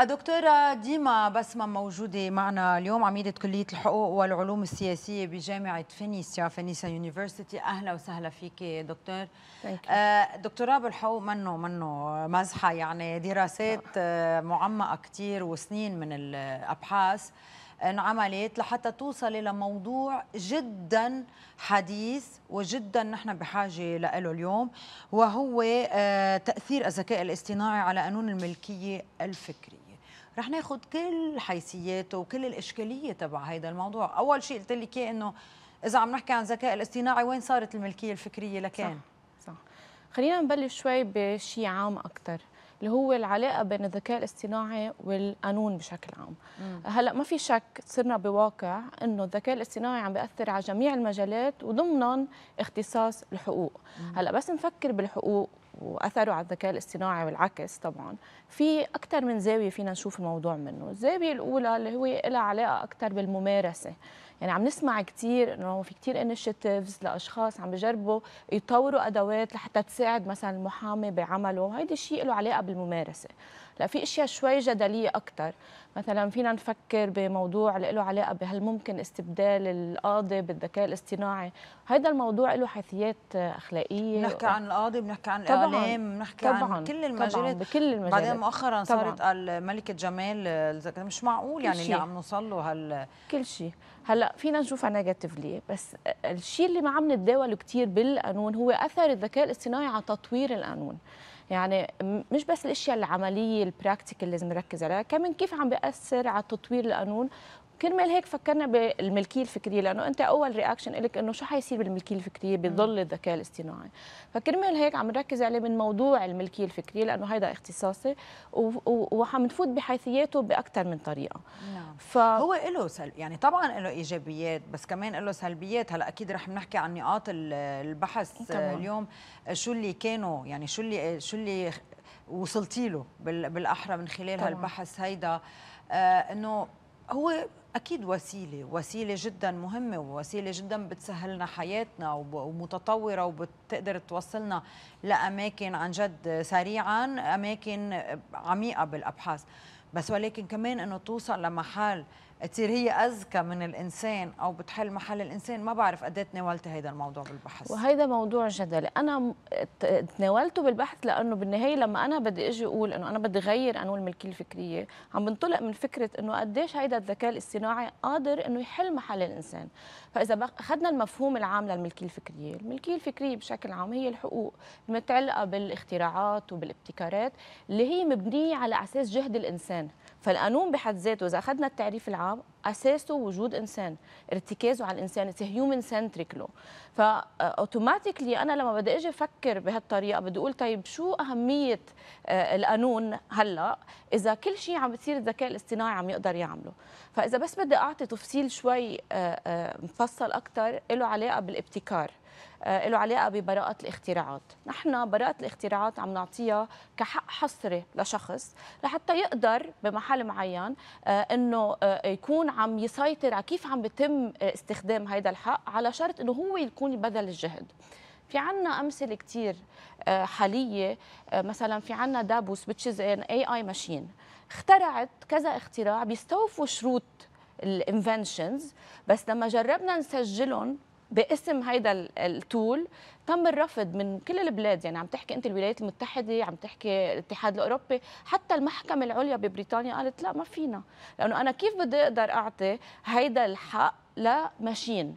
الدكتورة ديما بسمة موجودة معنا اليوم عميدة كلية الحقوق والعلوم السياسية بجامعة فينيسيا فينيسيا يونيفرسيتي أهلا وسهلا فيك دكتور آه، دكتوراه بالحقوق منه منه مزحة يعني دراسات آه. آه، معمقة كتير وسنين من الأبحاث انعملت لحتى توصل لموضوع جدا حديث وجدا نحن بحاجة له اليوم وهو تأثير الذكاء الاصطناعي على قانون الملكية الفكري رح ناخذ كل حيثياته وكل الاشكاليه تبع هذا الموضوع اول شيء قلت لك انه اذا عم نحكي عن الذكاء الاصطناعي وين صارت الملكيه الفكريه لكان صح, صح. خلينا نبلش شوي بشيء عام اكثر اللي هو العلاقه بين الذكاء الاصطناعي والقانون بشكل عام هلا ما في شك صرنا بواقع انه الذكاء الاصطناعي عم بياثر على جميع المجالات وضمنهم اختصاص الحقوق هلا بس نفكر بالحقوق واثره على الذكاء الاصطناعي والعكس طبعا في اكثر من زاويه فينا نشوف الموضوع منه الزاويه الاولى اللي هو لها علاقه اكثر بالممارسه يعني عم نسمع كثير انه في كثير انيشيتيفز لاشخاص عم بجربوا يطوروا ادوات لحتى تساعد مثلا المحامي بعمله وهيدي الشيء له علاقه بالممارسه لا في اشياء شوي جدليه اكثر مثلا فينا نفكر بموضوع اللي له علاقه بهل ممكن استبدال القاضي بالذكاء الاصطناعي هذا الموضوع له حيثيات اخلاقيه بنحكي عن القاضي بنحكي عن الاعلام بنحكي عن كل المجالات طبعاً بكل المجالات بعدين مؤخرا طبعاً. صارت ملكه جمال مش معقول يعني اللي عم نوصل له هال كل شيء هلا فينا نشوفها نيجاتيفلي بس الشيء اللي ما عم نتداوله كثير بالقانون هو اثر الذكاء الاصطناعي على تطوير القانون يعني مش بس الاشياء العمليه البراكتيكال لازم نركز عليها كمان كيف عم بياثر على تطوير القانون كرمال هيك فكرنا بالملكيه الفكريه لانه انت اول رياكشن لك انه شو حيصير بالملكيه الفكريه بظل الذكاء الاصطناعي فكرمال هيك عم نركز عليه من موضوع الملكيه الفكريه لانه هيدا اختصاصي وعم نفوت بحيثياته باكثر من طريقه نعم. ف... هو له سل... يعني طبعا له ايجابيات بس كمان له سلبيات هلا اكيد رح نحكي عن نقاط البحث طبعاً. اليوم شو اللي كانوا يعني شو اللي شو اللي وصلتي له بالاحرى من خلال طبعاً. هالبحث هيدا آه انه هو أكيد وسيلة وسيلة جدا مهمة ووسيلة جدا بتسهلنا حياتنا ومتطورة وبتقدر توصلنا لأماكن عن جد سريعا أماكن عميقة بالأبحاث بس ولكن كمان أنه توصل لمحال تصير هي اذكى من الانسان او بتحل محل الانسان ما بعرف قد إيه تناولت هذا الموضوع بالبحث وهذا موضوع جدل انا تناولته بالبحث لانه بالنهايه لما انا بدي اجي اقول انه انا بدي غير قانون الملكيه الفكريه عم بنطلق من فكره انه قديش هيدا الذكاء الاصطناعي قادر انه يحل محل الانسان فاذا اخذنا المفهوم العام للملكيه الفكريه الملكيه الفكريه بشكل عام هي الحقوق المتعلقه بالاختراعات وبالابتكارات اللي هي مبنيه على اساس جهد الانسان فالقانون بحد ذاته اذا اخذنا التعريف العام الصعب اساسه وجود انسان ارتكازه على الانسان هيومن سنتريك له فاوتوماتيكلي انا لما بدي اجي افكر بهالطريقه بدي اقول طيب شو اهميه آه، القانون هلا اذا كل شيء عم بتصير الذكاء الاصطناعي عم يقدر يعمله فاذا بس بدي اعطي تفصيل شوي آه، آه، مفصل اكثر له علاقه بالابتكار آه، له علاقه ببراءه الاختراعات، نحن براءه الاختراعات عم نعطيها كحق حصري لشخص لحتى يقدر بمحل معين آه، انه آه، يكون عم يسيطر على كيف عم بتم استخدام هذا الحق على شرط انه هو يكون بذل الجهد. في عنا أمثلة كثير حالية مثلا في عنا دابوس which is an اي ماشين اخترعت كذا اختراع بيستوفوا شروط الانفنشنز بس لما جربنا نسجلهم باسم هيدا التول تم الرفض من كل البلاد يعني عم تحكي انت الولايات المتحده عم تحكي الاتحاد الاوروبي حتى المحكمه العليا ببريطانيا قالت لا ما فينا لانه انا كيف بدي اقدر اعطي هيدا الحق لماشين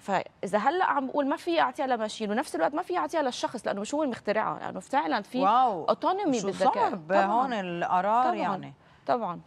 فاذا هلا عم بقول ما في اعطيها لماشين ونفس الوقت ما في اعطيها للشخص لانه مش هو المخترعها لانه يعني فعلا في اوتونومي بالذكاء صعب هون القرار طبعاً. يعني طبعا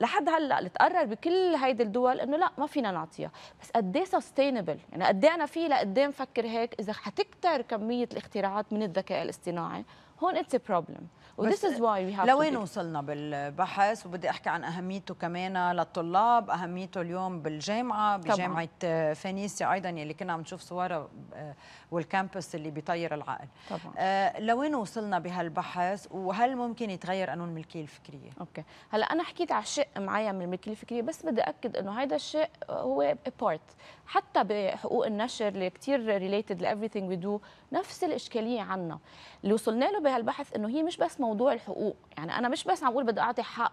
لحد هلا اللي تقرر بكل هيدي الدول انه لا ما فينا نعطيها بس قد ايه سستينبل يعني قد إيه انا في لقدام فكر هيك اذا حتكتر كميه الاختراعات من الذكاء الاصطناعي هون اتس بروبلم وذس از واي وي هاف لوين وصلنا بالبحث وبدي احكي عن اهميته كمان للطلاب اهميته اليوم بالجامعه بجامعه آه، فينيسيا ايضا اللي كنا عم نشوف صورها آه، والكامبس اللي بيطير العقل طبعا آه لوين وصلنا بهالبحث وهل ممكن يتغير قانون الملكيه الفكريه اوكي هلا انا حكيت على شق معين من الملكيه الفكريه بس بدي اكد انه هذا الشق هو بارت حتى بحقوق النشر اللي كثير ريليتد لايفريثينج وي دو نفس الاشكاليه عنا اللي وصلنا له بهالبحث انه هي مش بس موضوع الحقوق يعني انا مش بس عم اقول بدي اعطي حق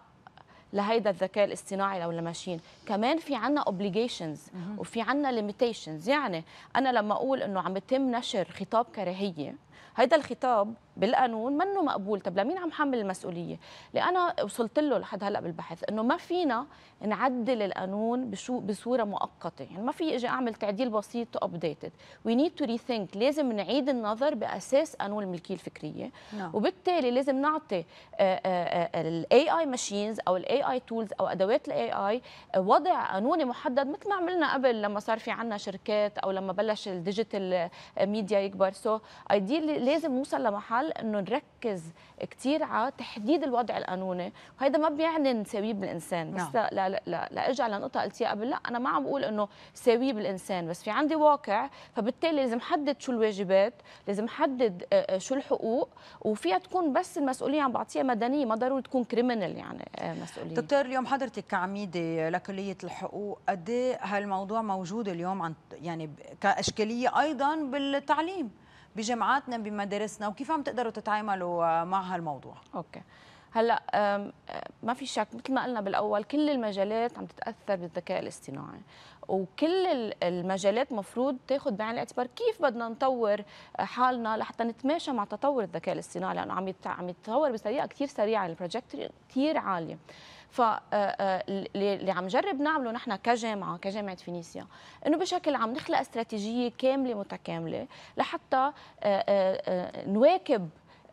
لهيدا الذكاء الاصطناعي او الماشين كمان في عنا اوبليجيشنز وفي عنا ليميتيشنز يعني انا لما اقول انه عم يتم نشر خطاب كراهيه هيدا الخطاب بالقانون منه مقبول طب لمين عم حمل المسؤوليه انا وصلت له لحد هلا بالبحث انه ما فينا نعدل القانون بشو بصوره مؤقته يعني ما في اجي اعمل تعديل بسيط ابديتد وي نيد تو ريثينك لازم نعيد النظر باساس قانون الملكيه الفكريه no. نعم. وبالتالي لازم نعطي الاي اي ماشينز او الاي اي تولز او ادوات الاي اي آه، وضع قانوني محدد مثل ما عملنا قبل لما صار في عندنا شركات او لما بلش الديجيتال ميديا آه، يكبر سو so, ايديلي لازم نوصل لمحل انه نركز كثير على تحديد الوضع القانوني وهذا ما بيعني نساويه بالانسان بس لا نعم. لا لا, لا, لا ارجع لنقطه قلتيها قبل لا انا ما عم بقول انه ساويه بالانسان بس في عندي واقع فبالتالي لازم حدد شو الواجبات لازم حدد آه، آه، شو الحقوق وفيها تكون بس المسؤوليه عم بعطيها مدنيه ما ضروري تكون كريمنال يعني آه، مسؤوليه دكتور اليوم حضرتك كعميده لكليه الحقوق قد إيه هالموضوع موجود اليوم عن يعني كاشكاليه ايضا بالتعليم بجامعاتنا بمدارسنا وكيف عم تقدروا تتعاملوا آه، مع هالموضوع اوكي هلا آه، ما في شك مثل ما قلنا بالاول كل المجالات عم تتاثر بالذكاء الاصطناعي وكل المجالات مفروض تاخذ بعين الاعتبار كيف بدنا نطور آه، حالنا لحتى نتماشى مع تطور الذكاء الاصطناعي لانه عم عم يتطور بطريقه كثير سريعه البروجكت كثير عاليه فاللي آه، آه، عم جرب نعمله نحن كجامعه كجامعه فينيسيا انه بشكل عم نخلق استراتيجيه كامله متكامله لحتى آه، نواكب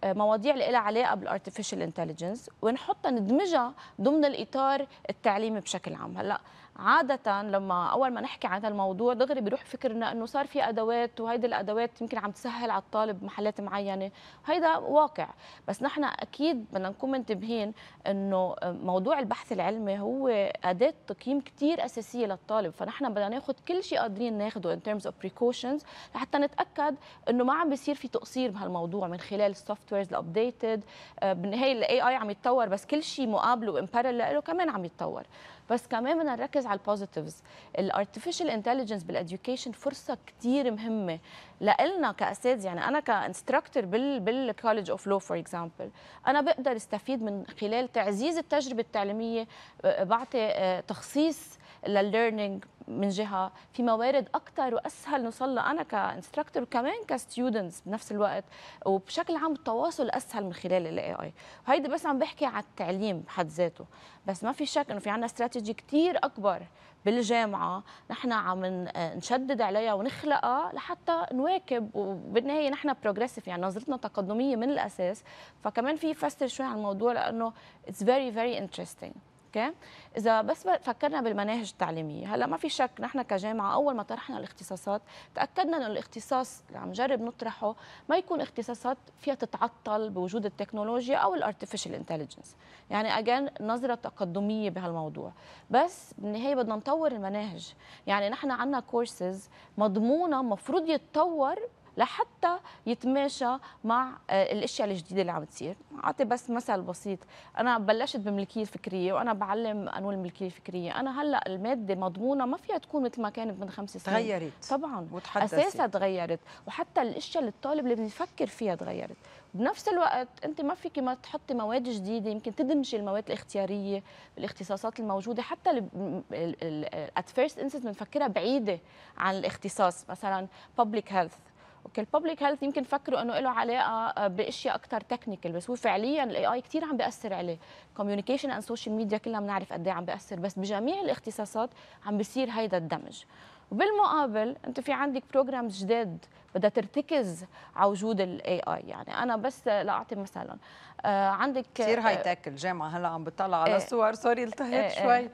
مواضيع اللي لها علاقه بالارتفيشال انتليجنس ونحطها ندمجها ضمن الاطار التعليمي بشكل عام هلا عادة لما أول ما نحكي عن هذا الموضوع دغري بيروح فكرنا أنه صار في أدوات وهيدي الأدوات يمكن عم تسهل على الطالب محلات معينة هيدا واقع بس نحن أكيد بدنا نكون منتبهين أنه موضوع البحث العلمي هو أداة تقييم كتير أساسية للطالب فنحن بدنا ناخد كل شيء قادرين ناخده in terms of precautions لحتى نتأكد أنه ما عم بيصير في تقصير بهالموضوع من خلال السوفت ويرز الابديتد بالنهايه الاي اي عم يتطور بس كل شيء مقابله وإمبارل له كمان عم يتطور بس كمان بدنا نركز على البوزيتيفز الارتفيشال انتليجنس بالاديوكيشن فرصه كثير مهمه لنا كاساتذه يعني انا كانستراكتور بال بالكولج اوف لو فور اكزامبل انا بقدر استفيد من خلال تعزيز التجربه التعليميه بعطي تخصيص للليرنينج من جهه في موارد اكثر واسهل نوصل لها انا كانستراكتور وكمان كستودنتس بنفس الوقت وبشكل عام التواصل اسهل من خلال الاي اي وهيدي بس عم بحكي على التعليم بحد ذاته بس ما في شك انه في عندنا استراتيجي كثير اكبر بالجامعه نحن عم نشدد عليها ونخلقها لحتى نواكب وبالنهايه نحن بروجريسيف يعني نظرتنا تقدميه من الاساس فكمان في فسر شوي عن الموضوع لانه اتس فيري فيري انترستينج اوكي اذا بس فكرنا بالمناهج التعليميه هلا ما في شك نحن كجامعه اول ما طرحنا الاختصاصات تاكدنا انه الاختصاص اللي عم نجرب نطرحه ما يكون اختصاصات فيها تتعطل بوجود التكنولوجيا او الارتفيشال انتليجنس يعني اجان نظره تقدميه بهالموضوع بس بالنهايه بدنا نطور المناهج يعني نحن عندنا كورسز مضمونه مفروض يتطور لحتى يتماشى مع آه، الاشياء الجديده اللي عم تصير اعطي بس مثل بسيط انا بلشت بملكيه فكريه وانا بعلم قانون الملكيه الفكريه انا هلا الماده مضمونه ما فيها تكون مثل ما كانت من خمس سنين تغيرت طبعا وتحدثت. اساسها تغيرت وحتى الاشياء اللي الطالب اللي بيفكر فيها تغيرت بنفس الوقت انت ما فيك ما تحطي مواد جديده يمكن تدمجي المواد الاختياريه بالاختصاصات الموجوده حتى ات فيرست انسس بنفكرها بعيده عن الاختصاص مثلا بابليك هيلث اوكي الببليك هيلث يمكن فكروا انه له علاقه آه، باشياء اكثر تكنيكال بس هو فعليا الاي اي كثير عم بياثر عليه كوميونيكيشن اند سوشيال ميديا كلنا بنعرف قد ايه عم بياثر بس بجميع الاختصاصات عم بيصير هيدا الدمج وبالمقابل انت في عندك بروجرامز جداد بدها ترتكز على وجود الاي اي يعني انا بس لاعطي مثلا آه، عندك كثير هاي تك الجامعه هلا عم بتطلع على إيه. الصور سوري التهيت إيه، إيه. شوي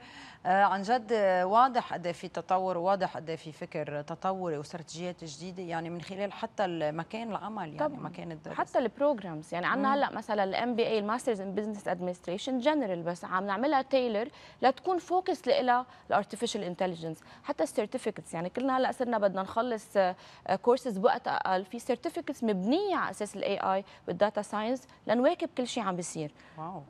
آه، عن جد واضح قد إيه في تطور واضح قد إيه في فكر تطوري واستراتيجيات جديده يعني من خلال حتى مكان العمل يعني طبعا. مكان الدرس حتى البروجرامز يعني عندنا هلا مثلا الام بي اي الماسترز ان بزنس ادمنستريشن جنرال بس عم نعملها تايلر لتكون فوكس لها الارتفيشال انتليجنس حتى السيرتيفيكتس يعني كلنا هلا صرنا بدنا نخلص كورسز آه، بوقت اقل في سيرتيفيكتس مبنيه على اساس الاي اي والداتا ساينس لنواكب كل شيء عم بيصير واو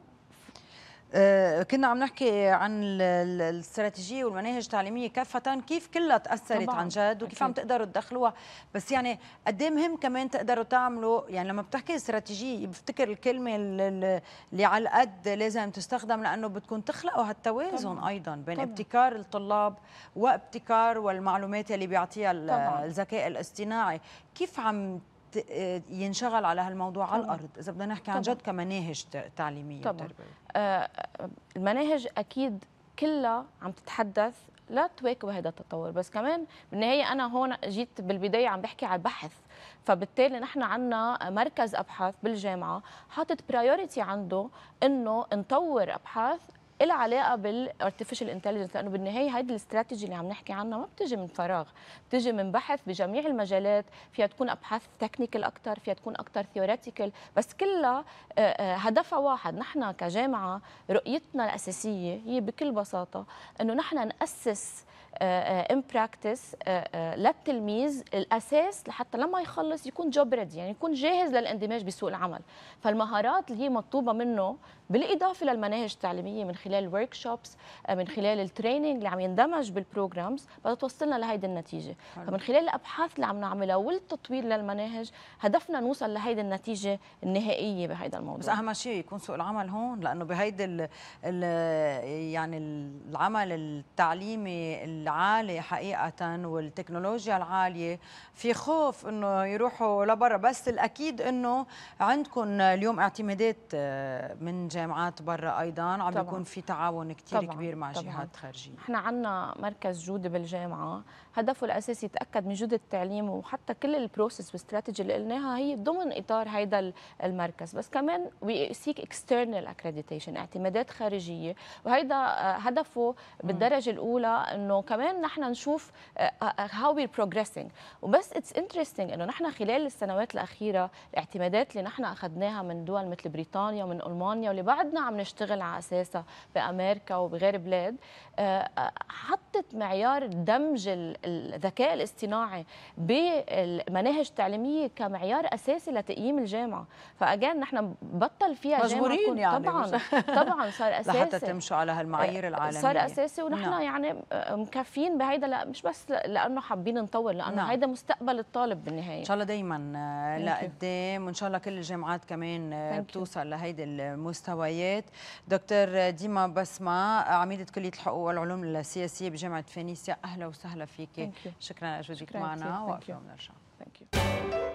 آه، كنا عم نحكي عن الاستراتيجيه والمناهج التعليميه كافه كيف كلها تاثرت طبعاً. عن جد وكيف أكيد. عم تقدروا تدخلوها بس يعني قد إيه مهم كمان تقدروا تعملوا يعني لما بتحكي استراتيجيه بفتكر الكلمه اللي على القد لازم تستخدم لانه بدكم تخلقوا هالتوازن طبعاً. ايضا بين طبعاً. ابتكار الطلاب وابتكار والمعلومات اللي بيعطيها الذكاء الاصطناعي كيف عم آه، ينشغل على هالموضوع طبعا. على الارض اذا بدنا نحكي عن جد كمناهج تعليميه طبعا آه،, آه المناهج اكيد كلها عم تتحدث لا تواكب هذا التطور بس كمان بالنهايه انا هون جيت بالبدايه عم بحكي على البحث فبالتالي نحن عندنا مركز ابحاث بالجامعه حاطط برايورتي عنده انه نطور ابحاث إلها علاقه بالارتفيشال انتليجنس لانه بالنهايه هيدي الاستراتيجي اللي عم نحكي عنها ما بتجي من فراغ بتجي من بحث بجميع المجالات فيها تكون ابحاث تكنيكال اكثر فيها تكون اكثر ثيوريتيكال بس كلها آه، آه، هدفها واحد نحن كجامعه رؤيتنا الاساسيه هي بكل بساطه انه نحن ناسس ان آه، براكتس آه، آه، للتلميذ الاساس لحتى لما يخلص يكون جوب ريدي يعني يكون جاهز للاندماج بسوق العمل فالمهارات اللي هي مطلوبه منه بالاضافه للمناهج التعليميه من خلال الورك شوبس من خلال التريننج اللي عم يندمج بالبروجرامز بدها توصلنا لهيدي النتيجه حلو. فمن خلال الابحاث اللي عم نعملها والتطوير للمناهج هدفنا نوصل لهيدي النتيجه النهائيه بهيدا الموضوع بس اهم شيء يكون سوق العمل هون لانه بهيدي يعني العمل التعليمي العالي حقيقة والتكنولوجيا العالية في خوف أنه يروحوا لبرا بس الأكيد أنه عندكم اليوم اعتمادات آه، من جامعات برا أيضا عم طبعا. يكون في تعاون كتير طبعا. كبير مع طبعا. جهات خارجية احنا عنا مركز جودة بالجامعة هدفه الأساسي يتأكد من جودة التعليم وحتى كل البروسيس والاستراتيجي اللي قلناها هي ضمن إطار هيدا المركز بس كمان وي سيك اكسترنال اكريديتيشن اعتمادات خارجية وهيدا آه، هدفه بالدرجة الأولى أنه وكمان نحن نشوف هاو وي بروجريسنج وبس اتس انترستنج انه نحن خلال السنوات الاخيره الاعتمادات اللي نحن اخذناها من دول مثل بريطانيا ومن المانيا واللي بعدنا عم نشتغل على اساسها بامريكا وبغير بلاد آه، آه، حطت معيار دمج الذكاء الاصطناعي بالمناهج التعليميه كمعيار اساسي لتقييم الجامعه فاجان نحن بطل فيها مجبورين يعني طبعا طبعا صار اساسي لحتى تمشوا على هالمعايير العالميه صار اساسي ونحن نعم. يعني آه، كافيين بهيدا لا مش بس لانه حابين نطور لانه نعم. هيدا مستقبل الطالب بالنهايه ان شاء الله دايما آه، لقدام وان شاء الله كل الجامعات كمان آه، بتوصل لهيدي المستويات دكتور ديما بسمه عميده كليه الحقوق والعلوم السياسيه بجامعه فينيسيا اهلا وسهلا فيكي شكرا لوجودك معنا وقفنا بنرجع Thank you.